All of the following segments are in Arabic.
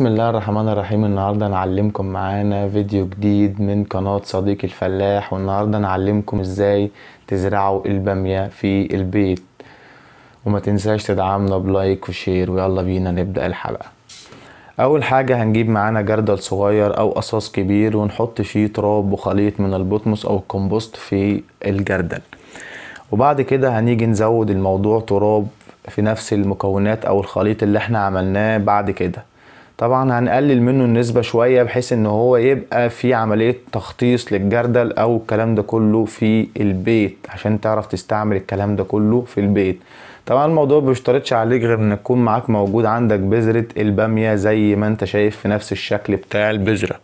بسم الله الرحمن الرحيم النهارده هنعلمكم معانا فيديو جديد من قناه صديق الفلاح والنهارده هنعلمكم ازاي تزرعوا الباميه في البيت وما تنساش تدعمنا بلايك وشير ويلا بينا نبدا الحلقه اول حاجه هنجيب معانا جردل صغير او قصاص كبير ونحط فيه تراب وخليط من البطمس او الكمبوست في الجردل وبعد كده هنيجي نزود الموضوع تراب في نفس المكونات او الخليط اللي احنا عملناه بعد كده طبعا هنقلل منه النسبة شوية بحيث ان هو يبقى في عملية تخطيص للجردل او الكلام ده كله في البيت عشان تعرف تستعمل الكلام ده كله في البيت طبعا الموضوع بيشترطش عليك غير ان يكون معاك موجود عندك بذرة البامية زي ما انت شايف في نفس الشكل بتاع البذرة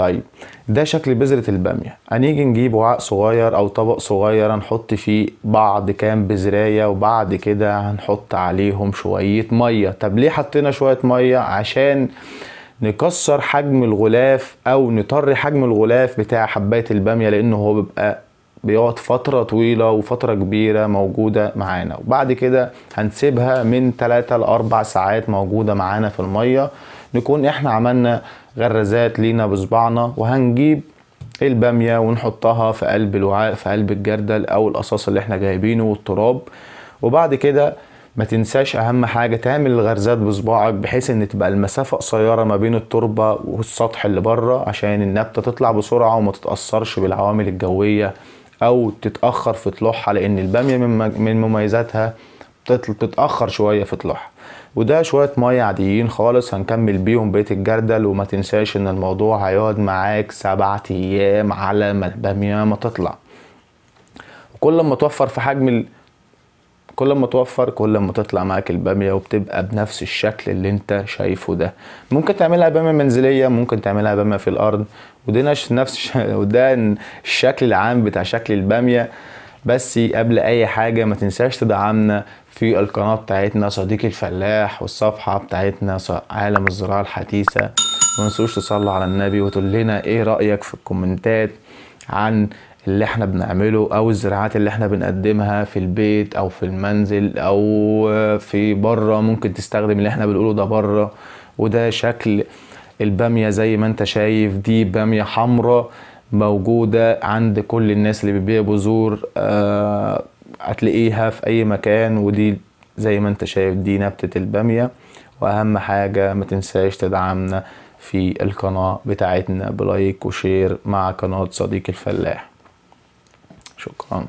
طيب ده شكل بذرة البامية هنيجي نجيب وعاء صغير او طبق صغير هنحط فيه بعض كام بذراية وبعد كده هنحط عليهم شوية مية طب ليه حطينا شوية مية عشان نكسر حجم الغلاف او نطري حجم الغلاف بتاع حباية البامية لانه هو بيبقى بيقعد فترة طويلة وفترة كبيرة موجودة معانا وبعد كده هنسيبها من 3 ل 4 ساعات موجودة معانا في المية نكون احنا عملنا غرازات لينا بصبعنا وهنجيب البامية ونحطها في قلب الوعاء في قلب الجردل او القصاص اللي احنا جايبينه والتراب وبعد كده ما تنساش اهم حاجة تعمل الغرزات بصباعك بحيث ان تبقى المسافة قصيرة ما بين التربة والسطح اللي بره عشان النبتة تطلع بسرعة وما تتأثرش بالعوامل الجوية او تتأخر في طلوعها لان البامية من مميزاتها تتاخر شويه في طلوعها وده شويه ميه عاديين خالص هنكمل بيهم بقيه الجردل وما تنساش ان الموضوع هيقعد معاك سبعة ايام على ما الباميه ما تطلع وكل ما توفر في حجم ال... كل ما توفر كل ما تطلع معاك الباميه وبتبقى بنفس الشكل اللي انت شايفه ده ممكن تعملها باميه منزليه ممكن تعملها باميه في الارض وده نفس وده الشكل العام بتاع شكل الباميه بس قبل اي حاجه ما تنساش تدعمنا في القناه بتاعتنا صديق الفلاح والصفحه بتاعتنا عالم الزراعه الحديثه ما تنسوش تصلوا على النبي وتقول لنا ايه رايك في الكومنتات عن اللي احنا بنعمله او الزراعات اللي احنا بنقدمها في البيت او في المنزل او في بره ممكن تستخدم اللي احنا بنقوله ده بره وده شكل الباميه زي ما انت شايف دي باميه حمراء موجودة عند كل الناس اللي بتبيع بذور أه هتلاقيها في أي مكان ودي زي ما انت شايف دي نبتة البامية وأهم حاجة ما تنساش تدعمنا في القناة بتاعتنا بلايك وشير مع قناة صديق الفلاح شكرا